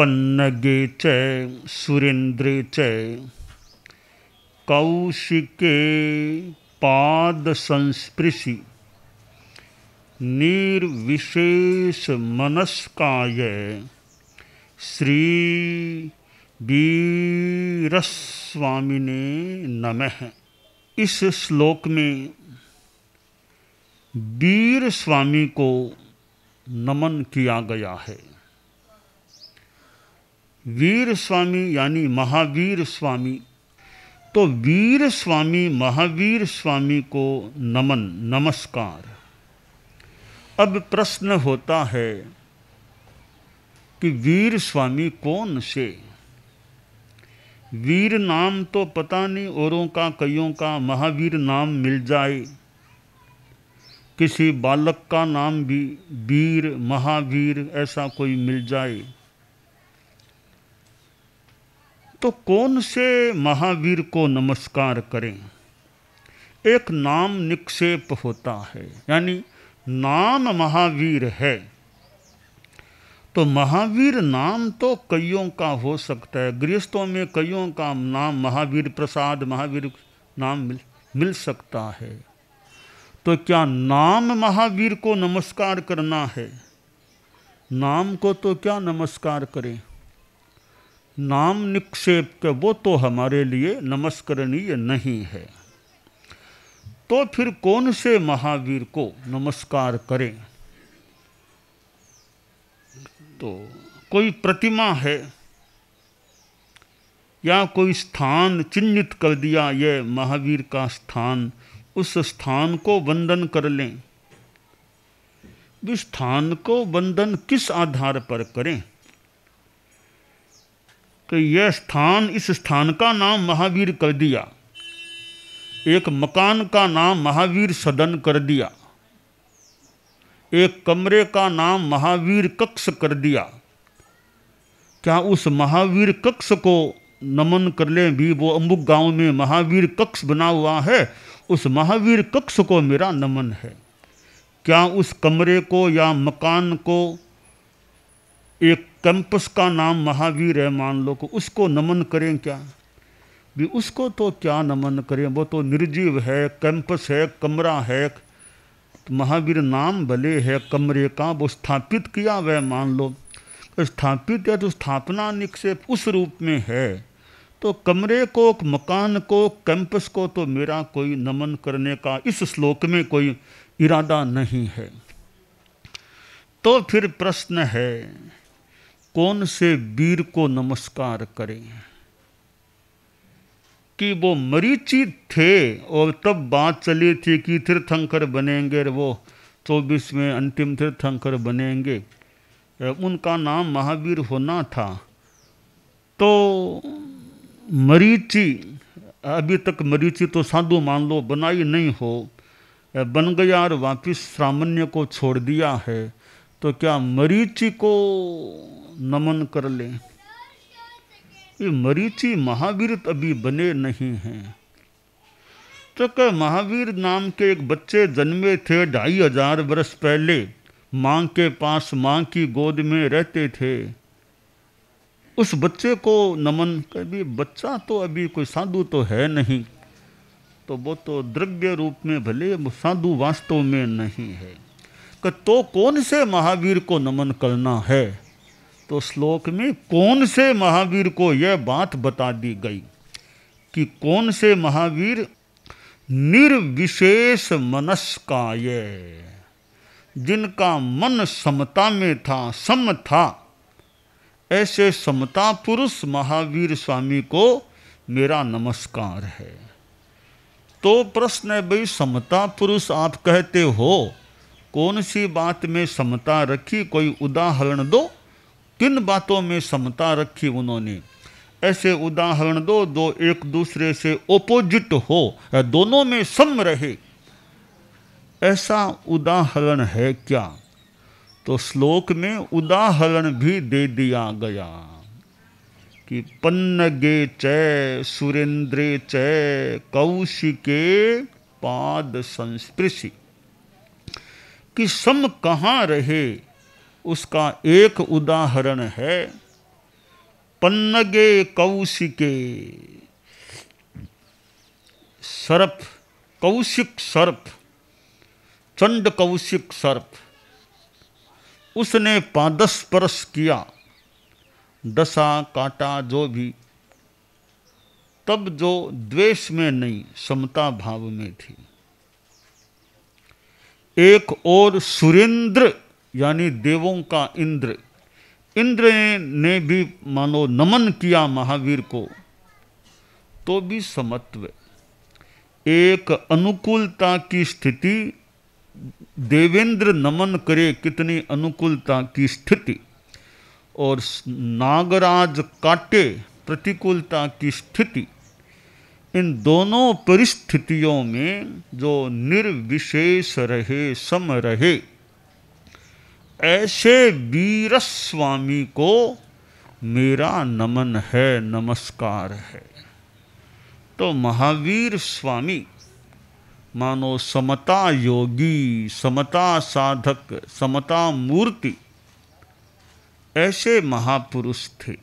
पन्नगे च सुरेन्द्रे च कौशिके पादसंस्पृशि निर्विशेषमनस्काय श्रीवीरस्वामिने नमः इस श्लोक में वीर स्वामी को नमन किया गया है वीर स्वामी यानी महावीर स्वामी तो वीर स्वामी महावीर स्वामी को नमन नमस्कार अब प्रश्न होता है कि वीर स्वामी कौन से वीर नाम तो पता नहीं औरों का कईयों का महावीर नाम मिल जाए किसी बालक का नाम भी वीर महावीर ऐसा कोई मिल जाए तो कौन से महावीर को नमस्कार करें एक नाम निक्षेप होता है यानी नाम महावीर है तो महावीर नाम तो कईयों का हो सकता है गृहस्थों में कईयों का नाम महावीर प्रसाद महावीर नाम मिल मिल सकता है तो क्या नाम महावीर को नमस्कार करना है नाम को तो क्या नमस्कार करें नाम निक्षेप के वो तो हमारे लिए नमस्करणीय नहीं है तो फिर कौन से महावीर को नमस्कार करें तो कोई प्रतिमा है या कोई स्थान चिन्हित कर दिया यह महावीर का स्थान उस स्थान को वंदन कर लें स्थान को वंदन किस आधार पर करें कि यह स्थान इस स्थान का नाम महावीर कर दिया एक मकान का नाम महावीर सदन कर दिया एक कमरे का नाम महावीर कक्ष कर दिया क्या उस महावीर कक्ष को नमन कर लें भी वो अमुक गांव में महावीर कक्ष बना हुआ है उस महावीर कक्ष को मेरा नमन है क्या उस कमरे को या मकान को एक कैंपस का नाम महावीर है मान लो को उसको नमन करें क्या भी उसको तो क्या नमन करें वो तो निर्जीव है कैंपस है कमरा है तो महावीर नाम भले है कमरे का वो स्थापित किया वह मान लो स्थापित या तो स्थापना निक्षेप उस रूप में है तो कमरे को मकान को कैंपस को तो मेरा कोई नमन करने का इस श्लोक में कोई इरादा नहीं है तो फिर प्रश्न है कौन से वीर को नमस्कार करें कि वो मरीची थे और तब बात चली थी कि तीर्थंकर बनेंगे वो चौबीस में अंतिम तीर्थंकर बनेंगे उनका नाम महावीर होना था तो मरीची अभी तक मरीची तो साधु मान लो बनाई नहीं हो बन गया और वापिस सामान्य को छोड़ दिया है तो क्या मरीची को नमन कर लें ये मरीची महावीर अभी बने नहीं हैं तो कह महावीर नाम के एक बच्चे जन्मे थे ढाई हजार वर्ष पहले माँ के पास माँ की गोद में रहते थे उस बच्चे को नमन कभी बच्चा तो अभी कोई साधु तो है नहीं तो वो तो द्रव्य रूप में भले साधु वास्तव में नहीं है तो कौन से महावीर को नमन करना है तो श्लोक में कौन से महावीर को यह बात बता दी गई कि कौन से महावीर निर्विशेष मनस्काय जिनका मन समता में था सम था ऐसे समता पुरुष महावीर स्वामी को मेरा नमस्कार है तो प्रश्न है भाई समता पुरुष आप कहते हो कौन सी बात में समता रखी कोई उदाहरण दो किन बातों में समता रखी उन्होंने ऐसे उदाहरण दो दो एक दूसरे से ओपोजिट हो या दोनों में सम रहे ऐसा उदाहरण है क्या तो श्लोक में उदाहरण भी दे दिया गया कि पन्नगे चय सुरेंद्रे चय कौशिके पाद संस्पृशी कि सम कहाँ रहे उसका एक उदाहरण है पन्नगे कौशिके सर्प कौशिक सर्प चंड कौशिक सर्प उसने पादस्पर्श किया दशा काटा जो भी तब जो द्वेष में नहीं समता भाव में थी एक और सुरेंद्र यानी देवों का इंद्र इंद्र ने भी मानो नमन किया महावीर को तो भी समत्व एक अनुकूलता की स्थिति देवेंद्र नमन करे कितनी अनुकूलता की स्थिति और नागराज काटे प्रतिकूलता की स्थिति इन दोनों परिस्थितियों में जो निर्विशेष रहे सम रहे ऐसे वीर स्वामी को मेरा नमन है नमस्कार है तो महावीर स्वामी मानो समता योगी समता साधक समता मूर्ति ऐसे महापुरुष थे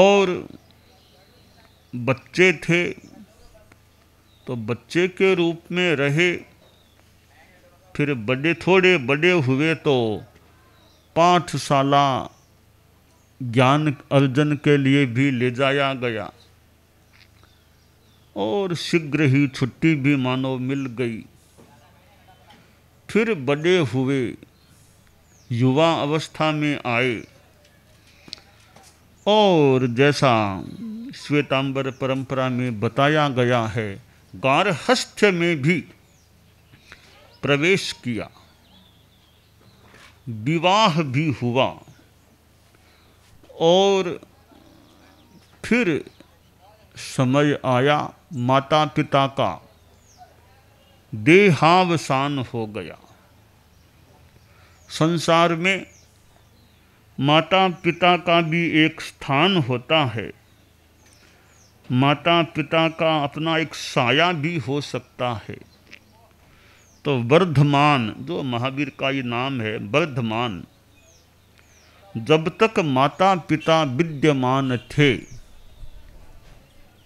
और बच्चे थे तो बच्चे के रूप में रहे फिर बड़े थोड़े बड़े हुए तो पाँच साल ज्ञान अर्जन के लिए भी ले जाया गया और शीघ्र ही छुट्टी भी मानो मिल गई फिर बड़े हुए युवा अवस्था में आए और जैसा श्वेतांबर परंपरा में बताया गया है गारहस्थ्य में भी प्रवेश किया विवाह भी हुआ और फिर समय आया माता पिता का देहावसान हो गया संसार में माता पिता का भी एक स्थान होता है माता पिता का अपना एक साया भी हो सकता है तो वर्धमान जो महावीर का ये नाम है वर्धमान जब तक माता पिता विद्यमान थे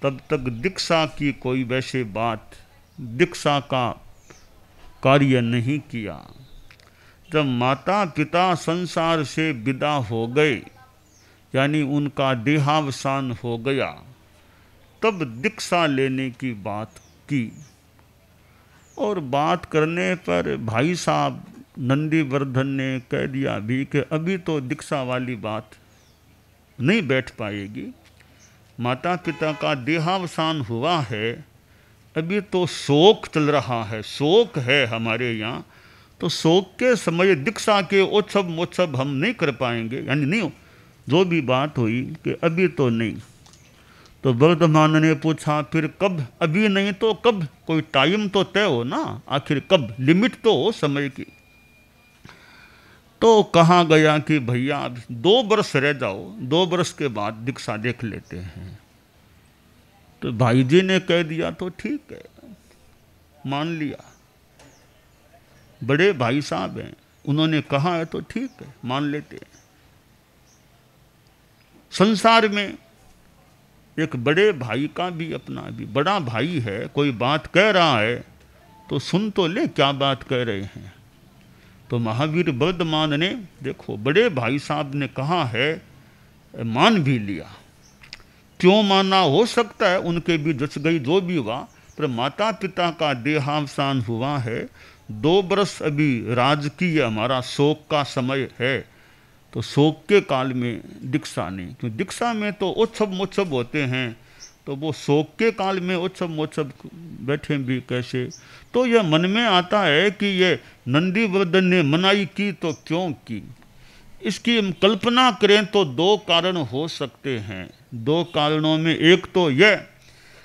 तब तक दीक्षा की कोई वैसे बात दीक्षा का कार्य नहीं किया जब माता पिता संसार से विदा हो गए यानी उनका देहावसान हो गया तब दीक्षा लेने की बात की और बात करने पर भाई साहब नंदी वर्धन ने कह दिया भी कि अभी तो दीक्षा वाली बात नहीं बैठ पाएगी माता पिता का देहावसान हुआ है अभी तो शोक चल रहा है शोक है हमारे यहाँ तो शोक के समय दीक्षा के उत्सव मोत्सव हम नहीं कर पाएंगे यानी नहीं जो भी बात हुई कि अभी तो नहीं तो वर्धमान ने पूछा फिर कब अभी नहीं तो कब कोई टाइम तो तय हो ना आखिर कब लिमिट तो हो समय की तो कहा गया कि भैया अब दो वर्ष रह जाओ दो वर्ष के बाद दीक्षा देख लेते हैं तो भाई जी ने कह दिया तो ठीक है मान लिया बड़े भाई साहब हैं उन्होंने कहा है तो ठीक है मान लेते हैं संसार में एक बड़े भाई का भी अपना भी बड़ा भाई है कोई बात कह रहा है तो सुन तो ले क्या बात कह रहे हैं तो महावीर बर्दमान ने देखो बड़े भाई साहब ने कहा है मान भी लिया क्यों माना हो सकता है उनके भी जच गई जो भी हुआ पर माता पिता का देहावसान हुआ है दो बरस अभी राजकीय हमारा शोक का समय है तो शोक के काल में दीक्षा ने क्यों दीक्षा में तो उत्सव मोत्सव होते हैं तो वो शोक के काल में उत्सव मोत्सव बैठे भी कैसे तो यह मन में आता है कि ये नंदीवर्धन ने मनाई की तो क्यों की इसकी कल्पना करें तो दो कारण हो सकते हैं दो कारणों में एक तो यह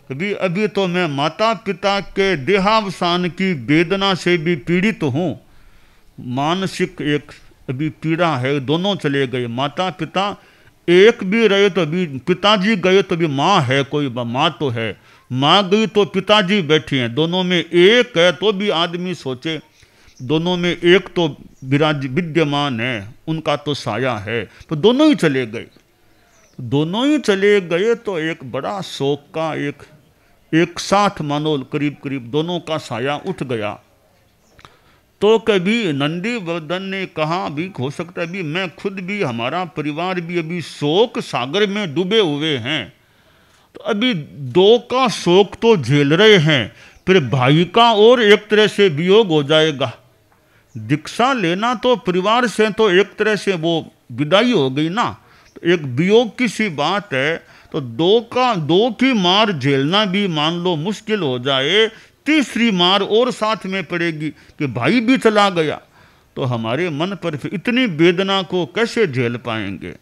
कभी अभी तो मैं माता पिता के देहावसान की वेदना से भी पीड़ित हूँ मानसिक एक अभी पीड़ा है दोनों चले गए माता पिता एक भी रहे तो अभी पिताजी गए तो भी माँ है कोई माँ तो है माँ गई तो पिताजी बैठे हैं दोनों में एक है तो भी आदमी सोचे दोनों में एक तो विराज विद्यमान है उनका तो साया है तो दोनों ही चले गए दोनों ही चले गए तो एक बड़ा शोक का एक एक साथ मानो करीब करीब दोनों का साया उठ गया तो कभी नंदी वर्धन ने कहा भी हो सकता है भी मैं खुद भी हमारा परिवार भी अभी शोक सागर में डूबे हुए हैं तो अभी दो का शोक तो झेल रहे हैं फिर भाई का और एक तरह से वियोग हो जाएगा दीक्षा लेना तो परिवार से तो एक तरह से वो विदाई हो गई ना तो एक वियोग की सी बात है तो दो का दो की मार झेलना भी मान लो मुश्किल हो जाए तीसरी मार और साथ में पड़ेगी कि भाई भी चला गया तो हमारे मन पर फिर इतनी वेदना को कैसे झेल पाएंगे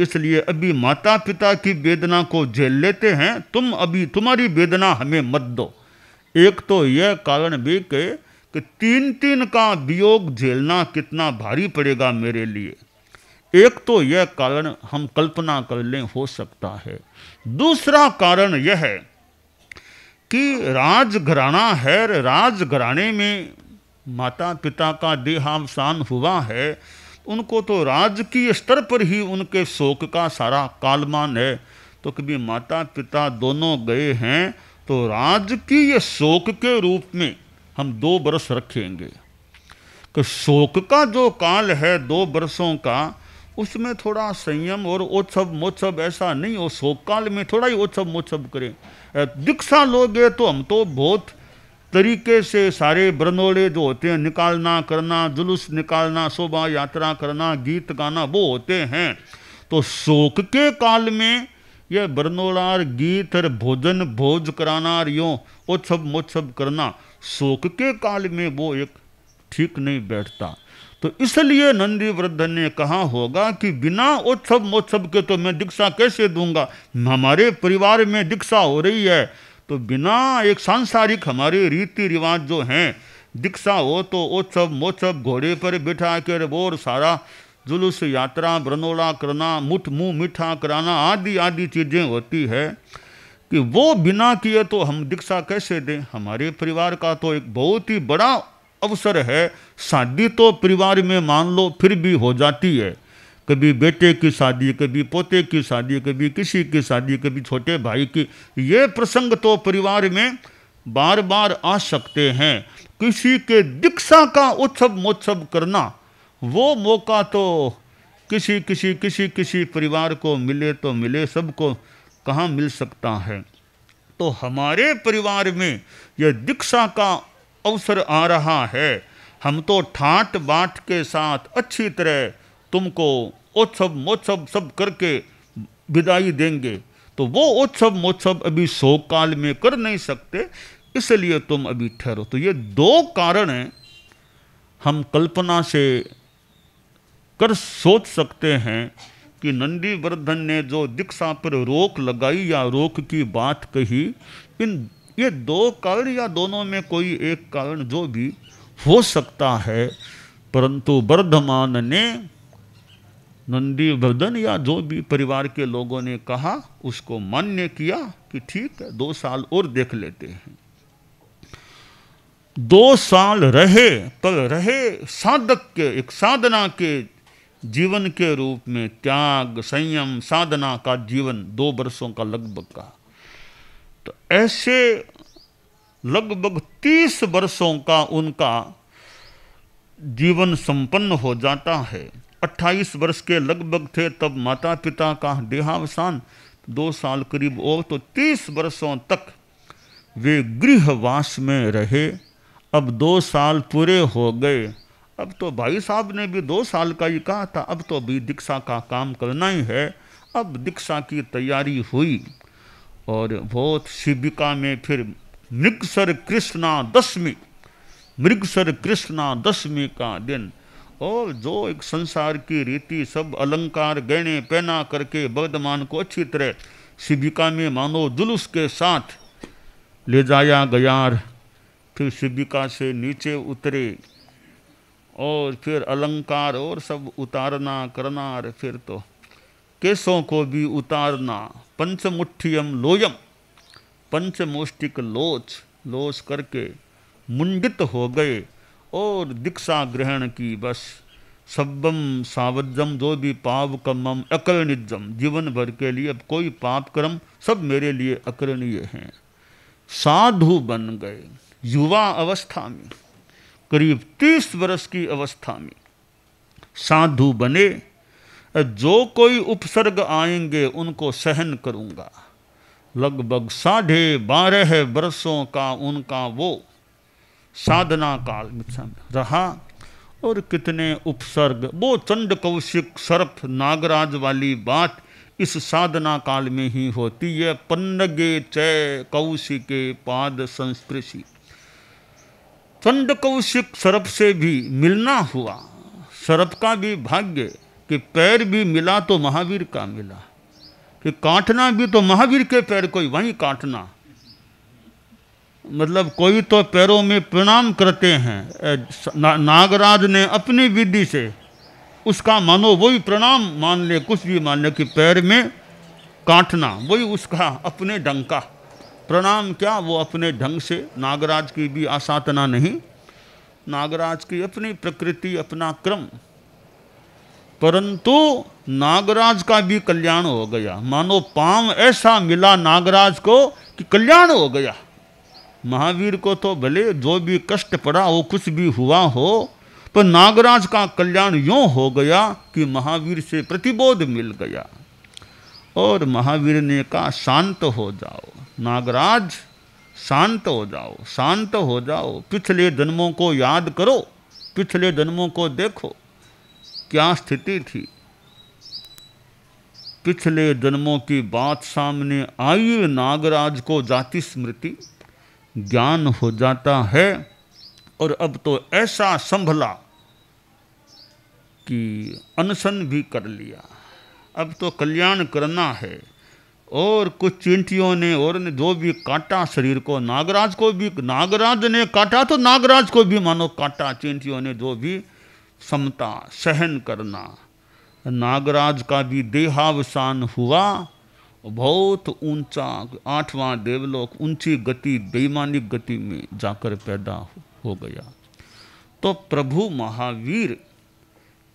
इसलिए अभी माता पिता की वेदना को झेल लेते हैं तुम अभी तुम्हारी वेदना हमें मत दो एक तो यह कारण भी के कि तीन तीन का वियोग झेलना कितना भारी पड़ेगा मेरे लिए एक तो यह कारण हम कल्पना कर लें हो सकता है दूसरा कारण यह है कि राजघराना है राजघराने में माता पिता का देहावसान हुआ है उनको तो राजकीय स्तर पर ही उनके शोक का सारा कालमान है तो कभी माता पिता दोनों गए हैं तो राजकीय शोक के रूप में हम दो बरस रखेंगे कि शोक का जो काल है दो बरसों का उसमें थोड़ा संयम और उत्सव मोत्सव ऐसा नहीं हो शोक काल में थोड़ा ही ओत्सव मोत्सव करें दीक्षा लोगे तो हम तो बहुत तरीके से सारे ब्रनोड़े जो होते हैं निकालना करना जुलूस निकालना शोभा यात्रा करना गीत गाना वो होते हैं तो शोक के काल में यह बरनोलार गीत और भोजन भोज कराना और यो उत्सव मोत्सव करना शोक के काल में वो एक ठीक नहीं बैठता तो इसलिए नंदी वृद्ध ने कहा होगा कि बिना उत्सव मोत्सव के तो मैं दीक्षा कैसे दूंगा हमारे परिवार में दीक्षा हो रही है तो बिना एक सांसारिक हमारे रीति रिवाज जो हैं दीक्षा हो तो उत्सव मोत्सव घोड़े पर बिठा कर बोर सारा जुलूस यात्रा ब्रनोला करना मुठ मुँह मीठा कराना आदि आदि चीज़ें होती है कि वो बिना किए तो हम दीक्षा कैसे दें हमारे परिवार का तो एक बहुत ही बड़ा अवसर है शादी तो परिवार में मान लो फिर भी हो जाती है कभी बेटे की शादी कभी पोते की शादी कभी किसी की शादी कभी छोटे भाई की ये प्रसंग तो परिवार में बार बार आ सकते हैं किसी के दीक्षा का उत्सव मोत्सव करना वो मौका तो किसी किसी किसी किसी परिवार को मिले तो मिले सबको कहाँ मिल सकता है तो हमारे परिवार में यह दीक्षा का अवसर आ रहा है हम तो ठाट बाट के साथ अच्छी तरह तुमको उत्सव मोत्सव सब करके विदाई देंगे तो वो उत्सव मोत्सव अभी शोक काल में कर नहीं सकते इसलिए तुम अभी ठहरो तो ये दो कारण हैं हम कल्पना से कर सोच सकते हैं कि नंदी वर्धन ने जो दीक्षा पर रोक लगाई या रोक की बात कही इन ये दो कारण या दोनों में कोई एक कारण जो भी हो सकता है परंतु वर्धमान ने नंदी वर्धन या जो भी परिवार के लोगों ने कहा उसको मान्य किया कि ठीक है दो साल और देख लेते हैं दो साल रहे पर तो रहे साधक के एक साधना के जीवन के रूप में त्याग संयम साधना का जीवन दो वर्षों का लगभग का तो ऐसे लगभग तीस वर्षों का उनका जीवन संपन्न हो जाता है अट्ठाईस वर्ष के लगभग थे तब माता पिता का देहावसान दो साल करीब और तो तीस वर्षों तक वे गृहवास में रहे अब दो साल पूरे हो गए अब तो भाई साहब ने भी दो साल का ही कहा था अब तो अभी दीक्षा का काम करना ही है अब दीक्षा की तैयारी हुई और बहुत शिविका में फिर मृगसर कृष्णा दशमी मृगसर कृष्णा दशमी का दिन और जो एक संसार की रीति सब अलंकार गहने पहना करके बर्धमान को अच्छी तरह शिविका में मानो जुलूस के साथ ले जाया गया फिर शिविका से नीचे उतरे और फिर अलंकार और सब उतारना करना और फिर तो केसों को भी उतारना पंचमुठियम लोयम पंचमोष्टिक लोच लोच करके मुंडित हो गए और दीक्षा ग्रहण की बस सब्बम सावज्जम जो भी पाप कमम अकरणिजम जीवन भर के लिए अब कोई पाप कर्म सब मेरे लिए अकरणीय हैं साधु बन गए युवा अवस्था में करीब तीस वर्ष की अवस्था में साधु बने जो कोई उपसर्ग आएंगे उनको सहन करूंगा लगभग साढ़े बारह वर्षों का उनका वो साधना काल रहा और कितने उपसर्ग वो चंड कौशिक सर्प नागराज वाली बात इस साधना काल में ही होती है पन्नगे चय कौशिके पाद संस्पृशी चंड कौशिक सर्प से भी मिलना हुआ सर्प का भी भाग्य कि पैर भी मिला तो महावीर का मिला कि काटना भी तो महावीर के पैर को ही वहीं काटना मतलब कोई तो पैरों में प्रणाम करते हैं ना, नागराज ने अपनी विधि से उसका मानो वही प्रणाम मान ले कुछ भी मान ले कि पैर में काटना वही उसका अपने ढंग का प्रणाम क्या वो अपने ढंग से नागराज की भी आसातना नहीं नागराज की अपनी प्रकृति अपना क्रम परंतु नागराज का भी कल्याण हो गया मानो पाम ऐसा मिला नागराज को कि कल्याण हो गया महावीर को तो भले जो भी कष्ट पड़ा हो कुछ भी हुआ हो पर नागराज का कल्याण यूँ हो गया कि महावीर से प्रतिबोध मिल गया और महावीर ने कहा शांत हो जाओ नागराज शांत हो जाओ शांत हो जाओ पिछले जन्मों को याद करो पिछले जन्मों को देखो क्या स्थिति थी पिछले जन्मों की बात सामने आई नागराज को जाति स्मृति ज्ञान हो जाता है और अब तो ऐसा संभला कि अनशन भी कर लिया अब तो कल्याण करना है और कुछ चिंटियों ने और ने जो भी काटा शरीर को नागराज को भी नागराज ने काटा तो नागराज को भी मानो काटा चिंटियों ने जो भी समता सहन करना नागराज का भी देहावसान हुआ बहुत ऊंचा आठवां देवलोक ऊंची गति दैमानिक गति में जाकर पैदा हो गया तो प्रभु महावीर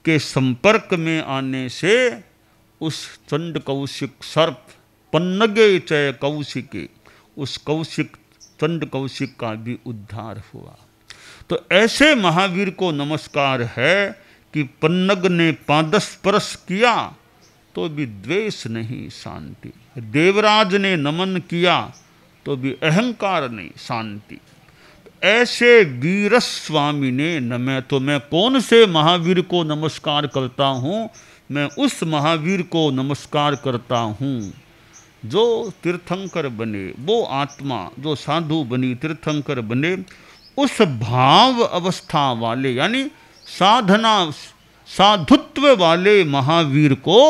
के संपर्क में आने से उस चंड कौशिक सर्प पन्नगे चय कौशिके उस कौशिक चंड कौशिक का भी उद्धार हुआ तो ऐसे महावीर को नमस्कार है कि पन्नग ने पादस परस किया तो भी द्वेष नहीं शांति देवराज ने नमन किया तो भी अहंकार नहीं शांति ऐसे वीरस स्वामी ने न मैं तो मैं कौन से महावीर को नमस्कार करता हूँ मैं उस महावीर को नमस्कार करता हूँ जो तीर्थंकर बने वो आत्मा जो साधु बनी तीर्थंकर बने उस भाव अवस्था वाले यानी साधना साधुत्व वाले महावीर को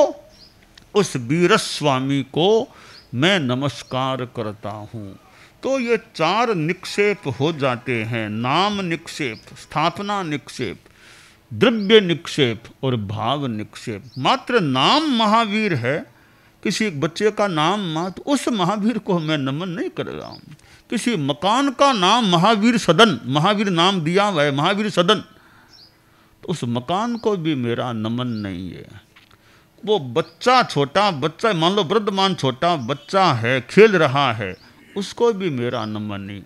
उस वीर स्वामी को मैं नमस्कार करता हूँ तो ये चार निक्षेप हो जाते हैं नाम निक्षेप स्थापना निक्षेप द्रव्य निक्षेप और भाव निक्षेप मात्र नाम महावीर है किसी एक बच्चे का नाम मात्र उस महावीर को मैं नमन नहीं कर रहा हूँ किसी मकान का नाम महावीर सदन महावीर नाम दिया हुआ है महावीर सदन तो उस मकान को भी मेरा नमन नहीं है वो बच्चा छोटा बच्चा मान लो वृद्धमान छोटा बच्चा है खेल रहा है उसको भी मेरा नमन नहीं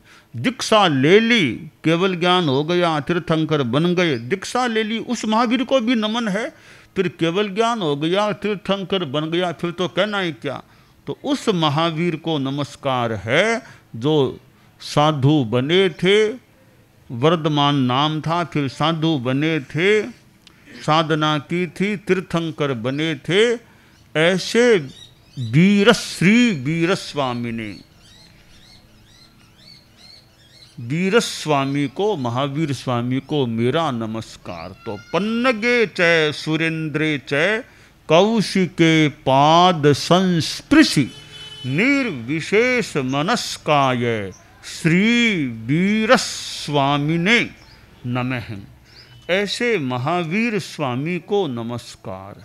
दीक्षा ले ली केवल ज्ञान हो गया तीर्थंकर बन गए दीक्षा ले ली उस महावीर को भी नमन है फिर केवल ज्ञान हो गया तीर्थंकर बन गया फिर तो कहना ही क्या तो उस महावीर को नमस्कार है जो साधु बने थे वर्धमान नाम था फिर साधु बने थे साधना की थी तीर्थंकर बने थे ऐसे वीर श्री वीर स्वामी ने वीर स्वामी को महावीर स्वामी को मेरा नमस्कार तो पन्नगे चय सुरेंद्रे चय कौशिके पाद संस्पृशि निर्विशेष मनस्काय श्री वीर ने नमः ऐसे महावीर स्वामी को नमस्कार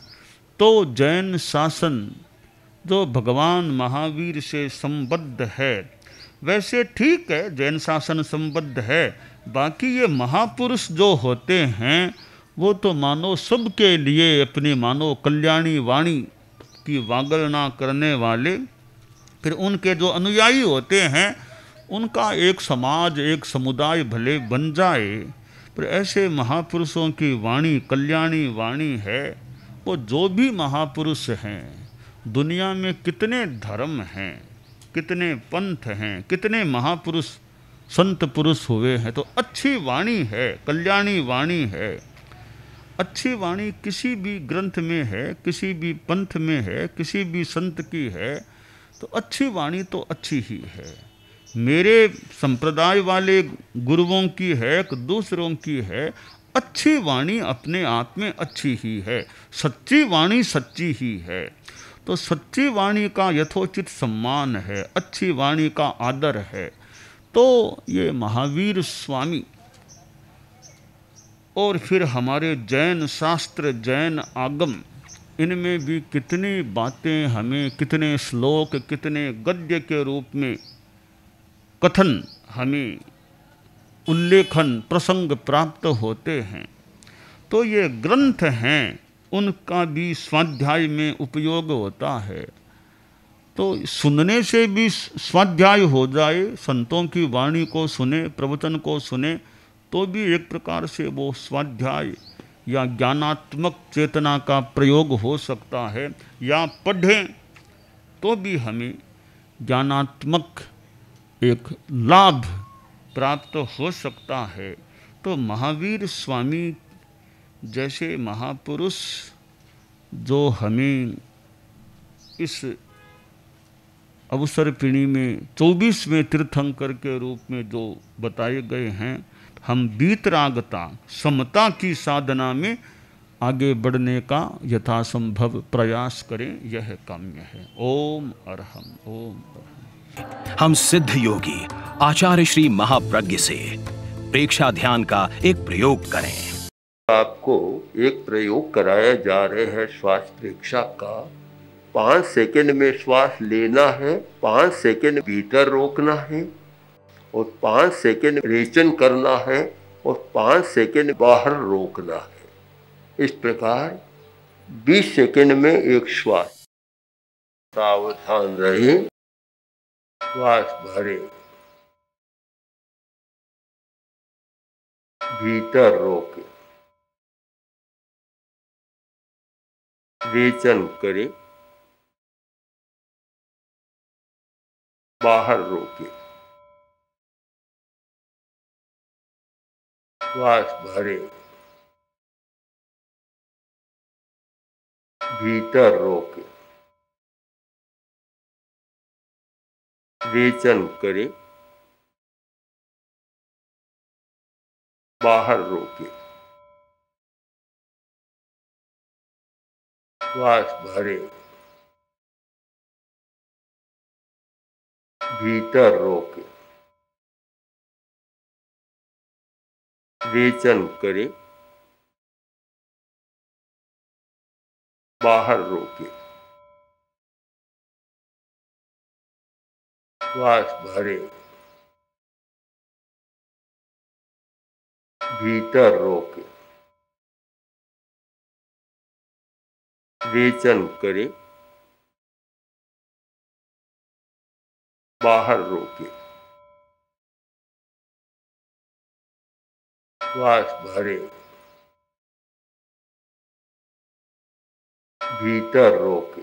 तो जैन शासन जो भगवान महावीर से संबद्ध है वैसे ठीक है जैन शासन संबद्ध है बाकी ये महापुरुष जो होते हैं वो तो मानो सबके लिए अपनी मानो कल्याणी वाणी की वागलना करने वाले फिर उनके जो अनुयायी होते हैं उनका एक समाज एक समुदाय भले बन जाए पर ऐसे महापुरुषों की वाणी कल्याणी वाणी है वो जो भी महापुरुष हैं दुनिया में कितने धर्म हैं कितने पंथ हैं कितने महापुरुष संत पुरुष हुए हैं तो अच्छी वाणी है कल्याणी वाणी है अच्छी वाणी किसी भी ग्रंथ में है किसी भी पंथ में है किसी भी संत की है तो अच्छी वाणी तो अच्छी ही है मेरे संप्रदाय वाले गुरुओं की है कि दूसरों की है अच्छी वाणी अपने आप में अच्छी ही है सच्ची वाणी सच्ची ही है तो सच्ची वाणी का यथोचित सम्मान है अच्छी वाणी का आदर है तो ये महावीर स्वामी और फिर हमारे जैन शास्त्र जैन आगम इनमें भी कितनी बातें हमें कितने श्लोक कितने गद्य के रूप में कथन हमें उल्लेखन प्रसंग प्राप्त होते हैं तो ये ग्रंथ हैं उनका भी स्वाध्याय में उपयोग होता है तो सुनने से भी स्वाध्याय हो जाए संतों की वाणी को सुने प्रवचन को सुने तो भी एक प्रकार से वो स्वाध्याय या ज्ञानात्मक चेतना का प्रयोग हो सकता है या पढ़ें तो भी हमें ज्ञानात्मक एक लाभ प्राप्त हो सकता है तो महावीर स्वामी जैसे महापुरुष जो हमें इस अवसर पीढ़ी में चौबीसवें तीर्थंकर के रूप में जो बताए गए हैं हम बीतरागता समता की साधना में आगे बढ़ने का यथासंभव प्रयास करें यह काम्य है ओम अरहम ओम अरहम हम सिद्ध योगी आचार्य श्री महाप्रज्ञ से प्रेक्षा ध्यान का एक प्रयोग करें आपको एक प्रयोग कराया जा रहे हैं श्वास प्रेक्षा का पांच सेकंड में श्वास लेना है पांच सेकंड भीतर रोकना है और पाँच सेकेंड रेचन करना है और पाँच सेकेंड बाहर रोकना है इस प्रकार बीस सेकेंड में एक श्वास सावधान रहे श्वास भरे भीतर रोके रेचन करें बाहर रोके श्वास भरे भीतर रोके रेचन करे बाहर रोके श्वास भरे भीतर रोके वेचन करे बाहर रोके श्वास भरे भीतर रोके वेचन करे बाहर रोके श्वास भरे भीतर रोके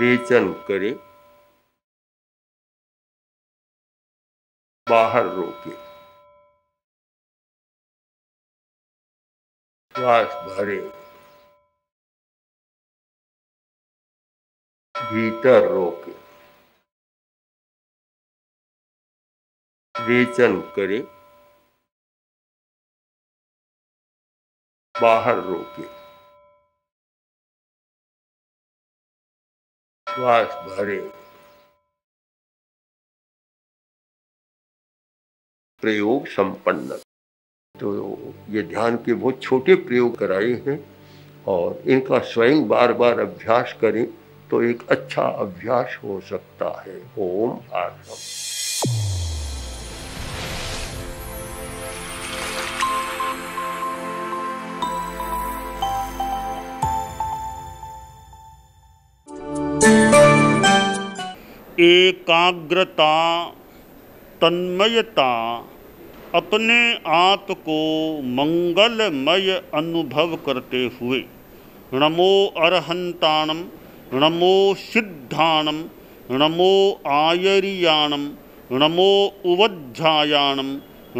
रेचन करे बाहर रोके श्वास भरे भीतर रोके रेचल करे बाहर रोके श्वास भरे प्रयोग संपन्न तो ये ध्यान के बहुत छोटे प्रयोग कराए हैं और इनका स्वयं बार बार अभ्यास करें तो एक अच्छा अभ्यास हो सकता है ओम आसम एकाग्रता तन्मयता अपने आप को मंगलमय अनुभव करते हुए नमो अरहंताणम नमो सिद्धाणम नमो आयरियाणम नमो उवध्यायाणम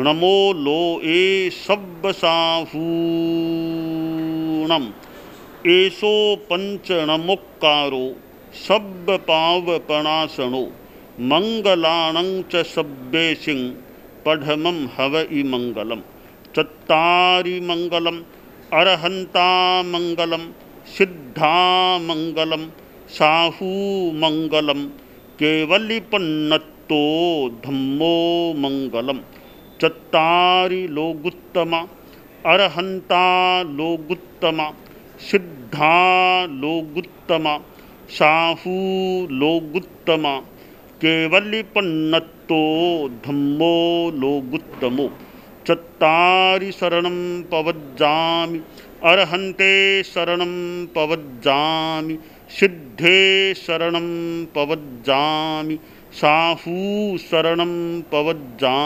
नमो लो ए सब्बसाहूणम एसो पंच नमुक्कारो शब्दताव कणासणो मंगलाणं च सिंह पढ़मं हव इ मंगलम चत्तारि मंगलम अरहंता मंगलम सिद्धा मंगलम साहू मंगलम केवलिपन्नत्तो धम्मो मंगलम चत्तारि लोगुत्तमा अरहंता लोगुत्तमा सिद्धा लोगुत्तमा साहूलोगुत्तमा केवलिपन्नत्तो धम्मो लोगुत्तमो चत्तारि शरण पवज्जा अर्हन्ते शरण पवज्जा सिद्धे शरणं पवज्जामि साहू शरण पवज्जा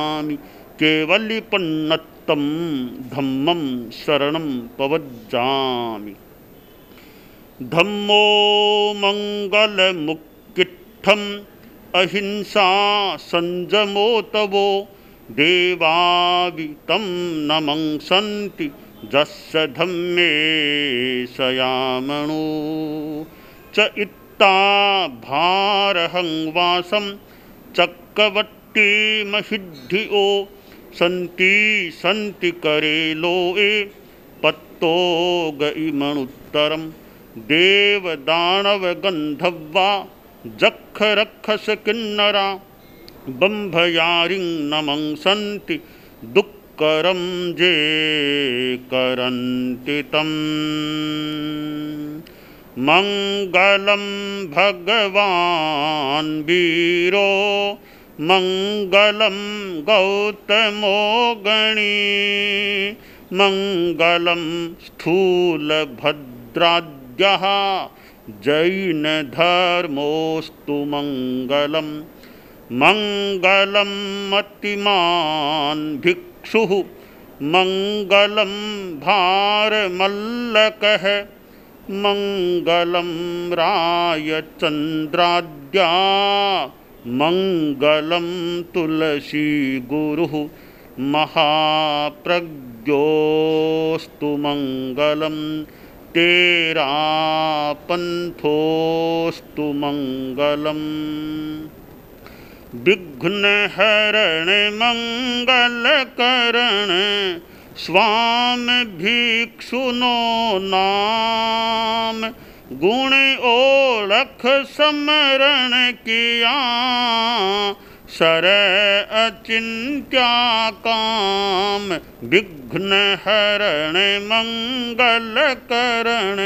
केवलिपन्नत्तं धम्मं शरण पवज्जा धम्मो मंगल मुक्किठम अहिंसा संजमो तवो देवावितं नमंसन्ति जस्य धम्मे सयामणो च इत्ता भारहं वासं चक्रवर्तीमसिद्धि ओ संति सन्ति करेलो ए पत्तो गई गयिमणुत्तरम् देव दानवगन्धवा जखरक्षसकिन्नरा बम्भयारिं नमं सन्ति जे करन्ति तम् मङ्गलं भगवान् वीरो मङ्गलं गौतमोगणी मङ्गलं स्थूलभद्राद् यज्ञः जैनधर्मोऽस्तु मङ्गलं मङ्गलं मतिमान् भिक्षुः मङ्गलं भारमल्लकः मङ्गलं रायचन्द्राद्या मङ्गलं तुलसीगुरुः महाप्रज्ञोस्तु मङ्गलम् तेरा पंथोस्तु मंगलम विघ्न हरण मंगल करण स्वाम भिक्षुनो नाम गुण ओलख समरण किया सर अचिंत्या काम विघ्न हरण मंगल करण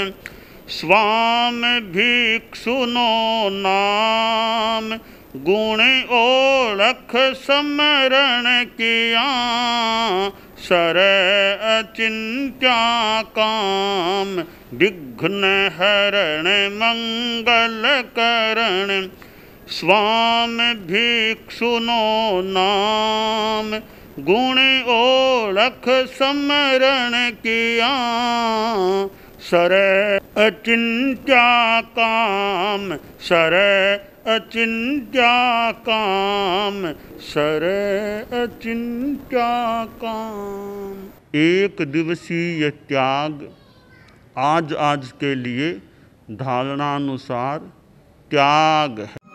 स्वाम भिक्षुनो नाम गुण ओलख समरण किया सर अचिंत्या काम विघ्न हरण मंगल करण स्वाम भिक्षुनो नाम गुण ओलख समरण किया सर अचिंत्या काम सर अचिंत्या काम सर अचिंत्या काम एक दिवसीय त्याग आज आज के लिए धारणानुसार त्याग है